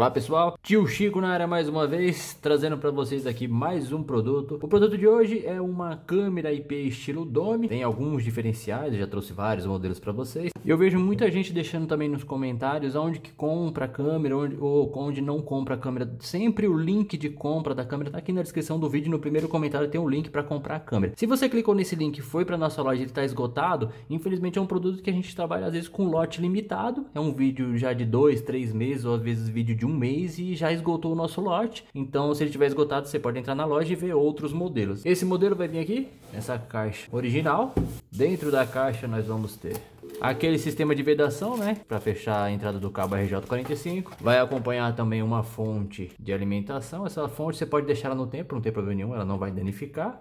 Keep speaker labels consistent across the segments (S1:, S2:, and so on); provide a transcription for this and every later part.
S1: Olá pessoal, tio Chico na área mais uma vez, trazendo para vocês aqui mais um produto. O produto de hoje é uma câmera IP estilo Dome, tem alguns diferenciais, já trouxe vários modelos para vocês. Eu vejo muita gente deixando também nos comentários onde que compra a câmera onde, ou onde não compra a câmera. Sempre o link de compra da câmera tá aqui na descrição do vídeo, no primeiro comentário tem um link para comprar a câmera. Se você clicou nesse link e foi para nossa loja e ele tá esgotado, infelizmente é um produto que a gente trabalha às vezes com lote limitado, é um vídeo já de dois, três meses ou às vezes vídeo de um um mês e já esgotou o nosso lote. Então, se ele tiver esgotado, você pode entrar na loja e ver outros modelos. Esse modelo vai vir aqui nessa caixa original. Dentro da caixa nós vamos ter Aquele sistema de vedação, né? Para fechar a entrada do cabo RJ45. Vai acompanhar também uma fonte de alimentação. Essa fonte você pode deixar no tempo, não tem problema nenhum, ela não vai danificar.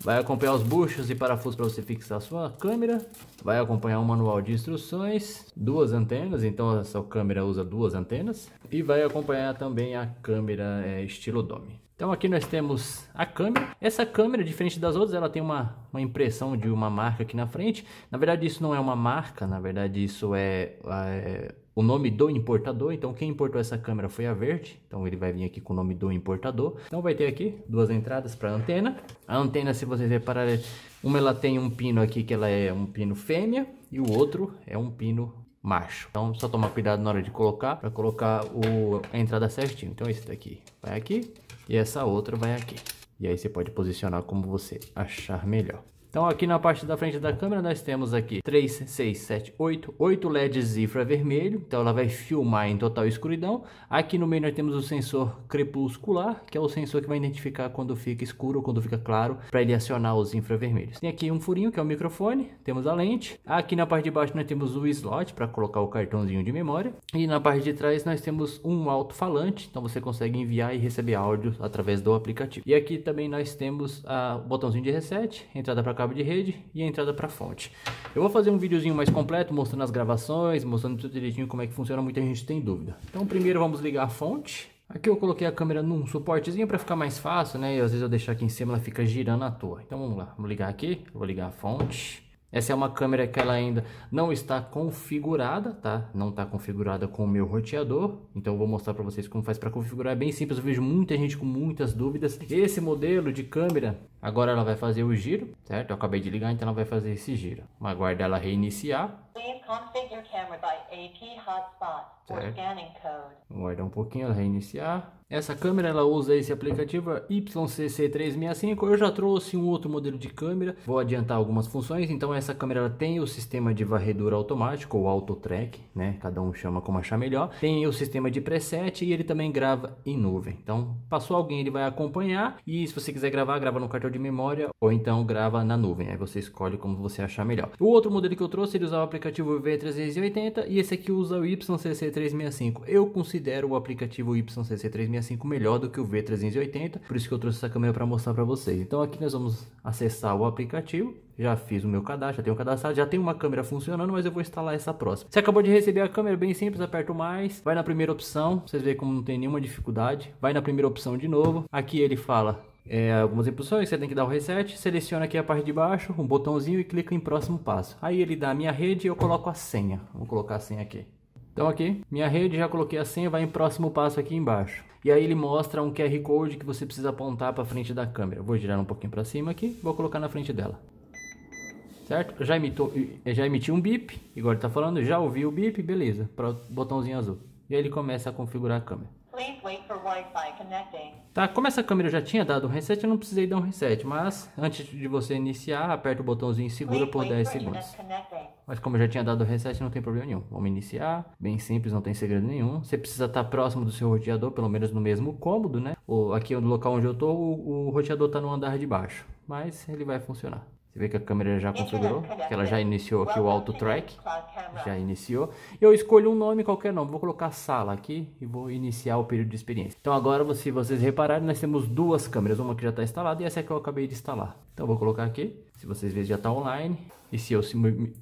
S1: Vai acompanhar os buchos e parafusos para você fixar sua câmera. Vai acompanhar um manual de instruções, duas antenas, então essa câmera usa duas antenas. E vai acompanhar também a câmera é, estilo Dome. Então aqui nós temos a câmera. Essa câmera, diferente das outras, ela tem uma, uma impressão de uma marca aqui na frente. Na verdade isso não é uma marca, na verdade isso é, é o nome do importador. Então, quem importou essa câmera foi a Verde. Então, ele vai vir aqui com o nome do importador. Então, vai ter aqui duas entradas para antena. A antena, se vocês repararem, uma ela tem um pino aqui que ela é um pino fêmea e o outro é um pino macho. Então, só tomar cuidado na hora de colocar para colocar o, a entrada certinho. Então, esse daqui vai aqui e essa outra vai aqui. E aí você pode posicionar como você achar melhor. Então aqui na parte da frente da câmera nós temos aqui 3, 6, 7, 8, 8 LEDs infravermelho então ela vai filmar em total escuridão. Aqui no meio nós temos o sensor crepuscular, que é o sensor que vai identificar quando fica escuro ou quando fica claro, para ele acionar os infravermelhos. Tem aqui um furinho que é o microfone, temos a lente. Aqui na parte de baixo nós temos o slot para colocar o cartãozinho de memória. E na parte de trás nós temos um alto-falante, então você consegue enviar e receber áudio através do aplicativo. E aqui também nós temos a, o botãozinho de reset, entrada para cabo de rede e a entrada para fonte. Eu vou fazer um videozinho mais completo mostrando as gravações, mostrando tudo direitinho como é que funciona, muita gente tem dúvida. Então primeiro vamos ligar a fonte. Aqui eu coloquei a câmera num suportezinho para ficar mais fácil, né? E às vezes eu deixar aqui em cima ela fica girando à toa. Então vamos lá, vamos ligar aqui, vou ligar a fonte. Essa é uma câmera que ela ainda não está configurada, tá? Não está configurada com o meu roteador, então eu vou mostrar para vocês como faz para configurar. É bem simples, eu vejo muita gente com muitas dúvidas. Esse modelo de câmera, agora ela vai fazer o giro, certo? Eu acabei de ligar, então ela vai fazer esse giro. Vamos aguardar ela reiniciar. Certo. Aguardar um pouquinho, ela reiniciar. Essa câmera ela usa esse aplicativo YCC365. Eu já trouxe um outro modelo de câmera, vou adiantar algumas funções. Então essa câmera ela tem o sistema de varredura automático ou auto track, né? Cada um chama como achar melhor. Tem o sistema de preset e ele também grava em nuvem. Então passou alguém ele vai acompanhar e se você quiser gravar grava no cartão de memória ou então grava na nuvem. Aí você escolhe como você achar melhor. O outro modelo que eu trouxe ele usa o aplicativo V380 e esse aqui usa o YCC365. Eu considero o aplicativo YCC365 m melhor do que o V380, por isso que eu trouxe essa câmera para mostrar para vocês. Então aqui nós vamos acessar o aplicativo, já fiz o meu cadastro, já tenho cadastrado, já tem uma câmera funcionando, mas eu vou instalar essa próxima. Você acabou de receber a câmera, bem simples, aperta o mais, vai na primeira opção, vocês veem como não tem nenhuma dificuldade, vai na primeira opção de novo, aqui ele fala é, algumas impulsões, você tem que dar o reset, seleciona aqui a parte de baixo, um botãozinho e clica em próximo passo. Aí ele dá a minha rede e eu coloco a senha. Vou colocar a senha aqui. Então aqui, minha rede, já coloquei a senha, vai em próximo passo aqui embaixo. E aí ele mostra um QR Code que você precisa apontar para frente da câmera. Vou girar um pouquinho para cima aqui, vou colocar na frente dela. Certo? Já, emitou, já emiti um bip, igual ele está falando, já ouviu o bip, beleza, para o botãozinho azul. E aí ele começa a configurar a câmera. Tá, como essa câmera já tinha dado um reset, eu não precisei dar um reset, mas antes de você iniciar, aperta o botãozinho e segura por 10 segundos. Mas como eu já tinha dado reset, não tem problema nenhum. Vamos iniciar, bem simples, não tem segredo nenhum. Você precisa estar próximo do seu roteador, pelo menos no mesmo cômodo, né? Ou aqui no é local onde eu tô, o, o roteador está no andar de baixo, mas ele vai funcionar. Você vê que a câmera já é configurou, que ela já iniciou aqui o auto track, já iniciou. Eu escolho um nome, qualquer nome, vou colocar sala aqui e vou iniciar o período de experiência. Então agora, se vocês repararem, nós temos duas câmeras, uma que já está instalada e essa que eu acabei de instalar. Então vou colocar aqui, se vocês verem, já está online. E se eu se,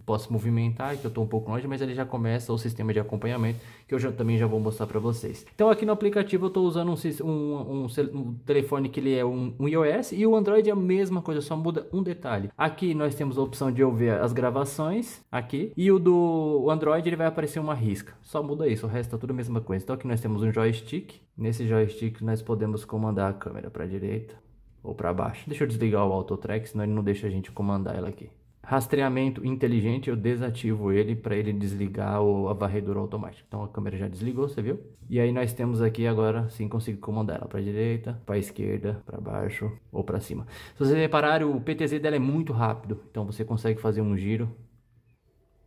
S1: posso movimentar, que eu estou um pouco longe, mas ele já começa o sistema de acompanhamento, que eu já, também já vou mostrar para vocês. Então aqui no aplicativo eu estou usando um, um, um, um, telefone que ele é um, iOS e o Android é a mesma coisa, só muda um detalhe. Aqui nós temos a opção de ouvir as gravações, aqui, e o do Android ele vai aparecer uma risca. Só muda isso, o resto é tudo a mesma coisa. Então aqui nós temos um joystick, nesse joystick nós podemos comandar a câmera para a direita, ou para baixo. Deixa eu desligar o autotrack, senão ele não deixa a gente comandar ela aqui. Rastreamento inteligente, eu desativo ele para ele desligar a varredura automática. Então a câmera já desligou, você viu? E aí nós temos aqui agora, sim, consigo comandar ela para direita, para esquerda, para baixo ou para cima. Se vocês repararem, o PTZ dela é muito rápido, então você consegue fazer um giro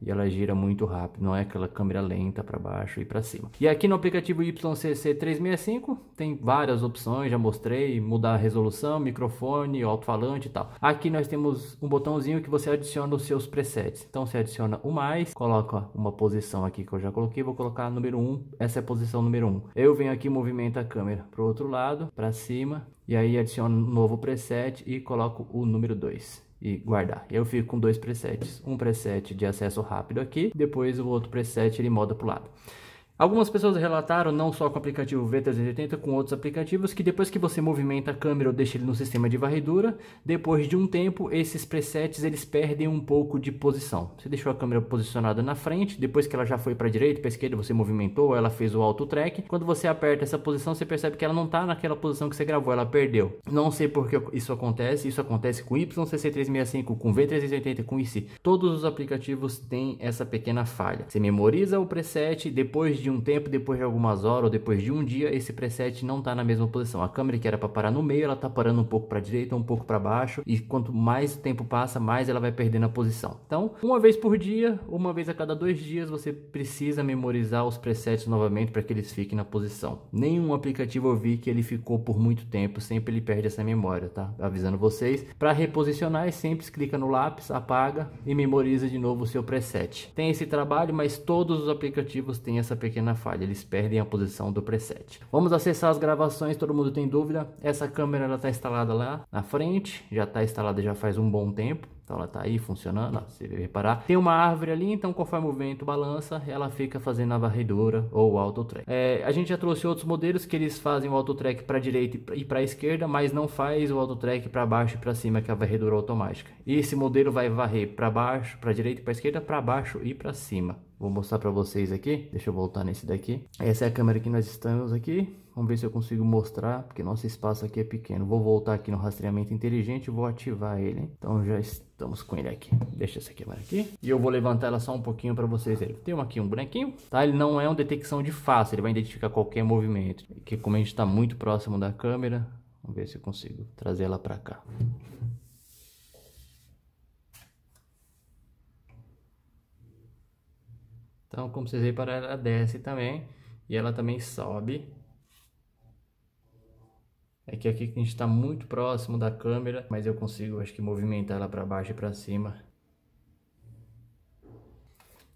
S1: e ela gira muito rápido, não é aquela câmera lenta para baixo e para cima. E aqui no aplicativo YCC365 tem várias opções, já mostrei, mudar a resolução, microfone, alto-falante e tal. Aqui nós temos um botãozinho que você adiciona os seus presets. Então você adiciona o mais, coloca uma posição aqui que eu já coloquei, vou colocar número 1, essa é a posição número 1. Eu venho aqui e movimento a câmera para o outro lado, para cima, e aí adiciono um novo preset e coloco o número 2 e guardar. Eu fico com dois presets, um preset de acesso rápido aqui, depois o outro preset ele moda para o lado. Algumas pessoas relataram, não só com o aplicativo V380, com outros aplicativos, que depois que você movimenta a câmera ou deixa ele no sistema de varredura, depois de um tempo, esses presets eles perdem um pouco de posição. Você deixou a câmera posicionada na frente, depois que ela já foi para a direita, para a esquerda, você movimentou, ela fez o auto track. Quando você aperta essa posição, você percebe que ela não está naquela posição que você gravou, ela perdeu. Não sei por que isso acontece, isso acontece com YCC365, com V380, com IC. Todos os aplicativos têm essa pequena falha. Você memoriza o preset, depois de um tempo, depois de algumas horas ou depois de um dia, esse preset não está na mesma posição. A câmera que era para parar no meio, ela está parando um pouco para a direita, um pouco para baixo, e quanto mais tempo passa, mais ela vai perdendo a posição. Então, uma vez por dia, uma vez a cada dois dias, você precisa memorizar os presets novamente para que eles fiquem na posição. Nenhum aplicativo eu vi que ele ficou por muito tempo, sempre ele perde essa memória, tá? Avisando vocês. Para reposicionar, é simples, clica no lápis, apaga e memoriza de novo o seu preset. Tem esse trabalho, mas todos os aplicativos têm essa pequena pequena falha, eles perdem a posição do preset. Vamos acessar as gravações, todo mundo tem dúvida? Essa câmera está instalada lá na frente, já está instalada já faz um bom tempo. Então ela está aí funcionando, você vai reparar. Tem uma árvore ali, então conforme o vento balança, ela fica fazendo a varredura ou o auto-track. É, a gente já trouxe outros modelos que eles fazem o auto-track para direita e para esquerda, mas não faz o auto-track para baixo e para cima, que é a varredura automática. E esse modelo vai varrer para baixo, para direita e para esquerda, para baixo e para cima. Vou mostrar para vocês aqui. Deixa eu voltar nesse daqui. Essa é a câmera que nós estamos aqui. Vamos ver se eu consigo mostrar, porque nosso espaço aqui é pequeno. Vou voltar aqui no rastreamento inteligente e vou ativar ele. Então já estamos com ele aqui. Deixa essa câmera aqui. E eu vou levantar ela só um pouquinho para vocês verem. Tem aqui um branquinho, tá? Ele não é uma detecção de face, ele vai identificar qualquer movimento. Que como a gente está muito próximo da câmera, vamos ver se eu consigo trazer ela para cá. Então, como vocês reparam, ela desce também e ela também sobe. É que aqui a gente está muito próximo da câmera, mas eu consigo, acho que, movimentar ela para baixo e para cima.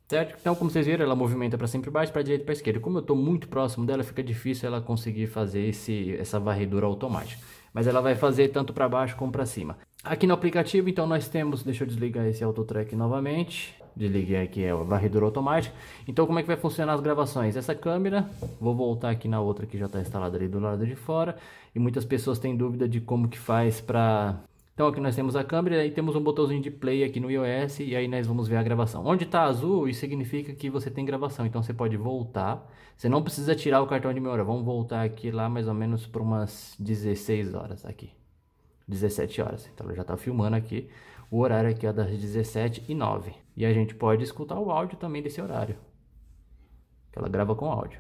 S1: Certo? Então, como vocês viram, ela movimenta para sempre baixo, para direita e para esquerda. Como eu estou muito próximo dela, fica difícil ela conseguir fazer esse, essa varredura automática. Mas ela vai fazer tanto para baixo como para cima. Aqui no aplicativo, então, nós temos... Deixa eu desligar esse autotrack novamente desliguei aqui é o automática. automático. Então como é que vai funcionar as gravações? Essa câmera, vou voltar aqui na outra que já está instalada ali do lado de fora. E muitas pessoas têm dúvida de como que faz para... Então aqui nós temos a câmera e temos um botãozinho de play aqui no iOS e aí nós vamos ver a gravação. Onde está azul, isso significa que você tem gravação, então você pode voltar. Você não precisa tirar o cartão de memória, vamos voltar aqui lá mais ou menos para umas 16 horas aqui. 17 horas, então já está filmando aqui. O horário aqui é das 17 e 9 E a gente pode escutar o áudio também desse horário. Que ela grava com áudio.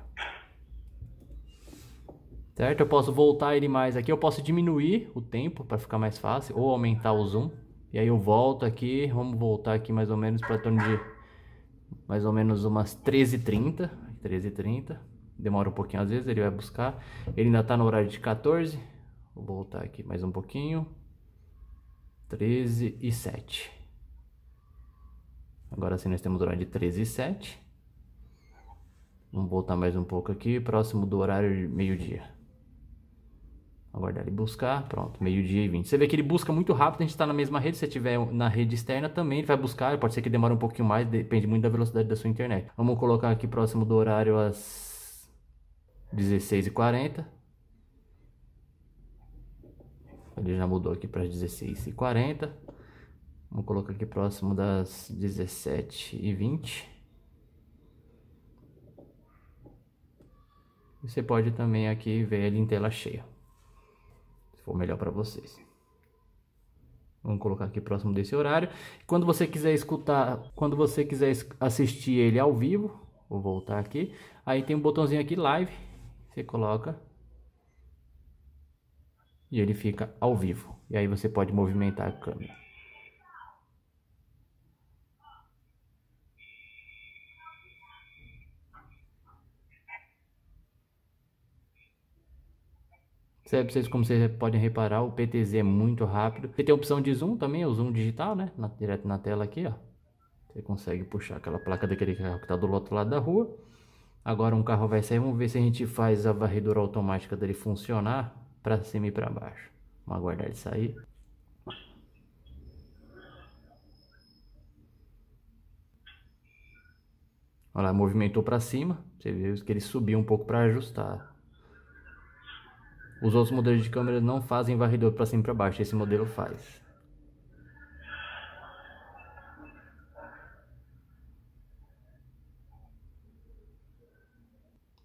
S1: Certo? Eu posso voltar ele mais aqui. Eu posso diminuir o tempo para ficar mais fácil. Ou aumentar o zoom. E aí eu volto aqui. Vamos voltar aqui mais ou menos para torno de... Mais ou menos umas 13h30. 13h30. Demora um pouquinho às vezes. Ele vai buscar. Ele ainda está no horário de 14. Vou voltar aqui mais um pouquinho. 13 e 7. Agora sim nós temos o horário de 13 e 7. Vamos voltar mais um pouco aqui, próximo do horário de meio-dia. Aguardar ele buscar, pronto, meio-dia e 20. Você vê que ele busca muito rápido, a gente está na mesma rede, se tiver na rede externa também ele vai buscar, pode ser que demore um pouquinho mais, depende muito da velocidade da sua internet. Vamos colocar aqui próximo do horário às 16 e 40 ele já mudou aqui para as 16h40. Vamos colocar aqui próximo das 17h20. Você pode também aqui ver ele em tela cheia. Se for melhor para vocês. Vamos colocar aqui próximo desse horário. Quando você quiser escutar, quando você quiser assistir ele ao vivo, vou voltar aqui. Aí tem um botãozinho aqui live. Você coloca e ele fica ao vivo. E aí você pode movimentar a câmera. Serve vocês como vocês podem reparar, o PTZ é muito rápido. Você tem a opção de zoom também, o zoom digital, né? Na, direto na tela aqui, ó. Você consegue puxar aquela placa daquele carro que está do outro lado da rua. Agora um carro vai sair, vamos ver se a gente faz a varredura automática dele funcionar para cima e para baixo. Vamos aguardar ele sair. Olha lá, movimentou para cima. Você viu que ele subiu um pouco para ajustar. Os outros modelos de câmera não fazem varredor para cima e para baixo. Esse modelo faz.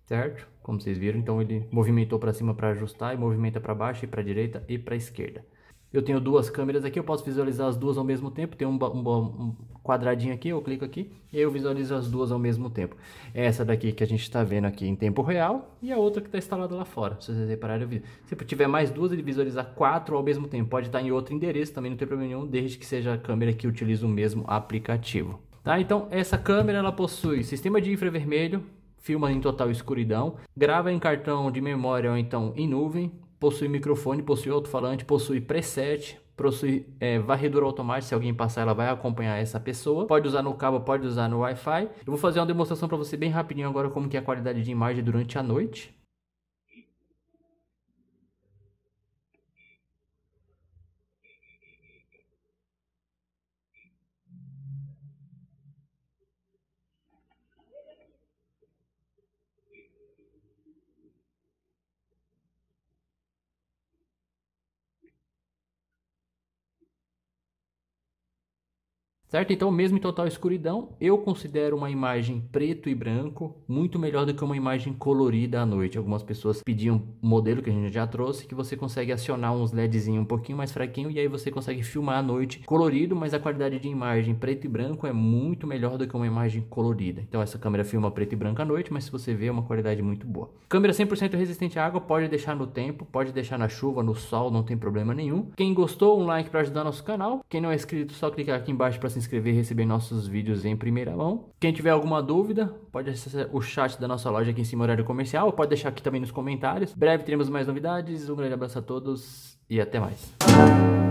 S1: certo? Como vocês viram, então ele movimentou para cima para ajustar e movimenta para baixo e para direita e para esquerda. Eu tenho duas câmeras aqui, eu posso visualizar as duas ao mesmo tempo. Tem um, um, um, quadradinho aqui, eu clico aqui e eu visualizo as duas ao mesmo tempo. É essa daqui que a gente está vendo aqui em tempo real e a outra que está instalada lá fora. Se vocês repararem, eu vi. se tiver mais duas, ele visualiza quatro ao mesmo tempo. Pode estar em outro endereço, também não tem problema nenhum, desde que seja a câmera que utiliza o mesmo aplicativo. Tá? Então, essa câmera ela possui sistema de infravermelho, filma em total escuridão, grava em cartão de memória ou então em nuvem, possui microfone, possui alto-falante, possui preset, possui é, varredura automática, se alguém passar ela vai acompanhar essa pessoa, pode usar no cabo, pode usar no Wi-Fi. Eu vou fazer uma demonstração para você bem rapidinho agora como que é a qualidade de imagem durante a noite. Certo? Então, mesmo em total escuridão, eu considero uma imagem preto e branco muito melhor do que uma imagem colorida à noite. Algumas pessoas pediam um modelo que a gente já trouxe, que você consegue acionar uns LEDzinho um pouquinho mais fraquinho e aí você consegue filmar à noite colorido, mas a qualidade de imagem preto e branco é muito melhor do que uma imagem colorida. Então, essa câmera filma preto e branco à noite, mas se você vê, é uma qualidade muito boa. Câmera 100% resistente à água, pode deixar no tempo, pode deixar na chuva, no sol, não tem problema nenhum. Quem gostou, um like para ajudar nosso canal. Quem não é inscrito, só clicar aqui embaixo para se se inscrever e receber nossos vídeos em primeira mão. Quem tiver alguma dúvida, pode acessar o chat da nossa loja aqui em cima, horário comercial, ou pode deixar aqui também nos comentários. Breve teremos mais novidades, um grande abraço a todos e até mais.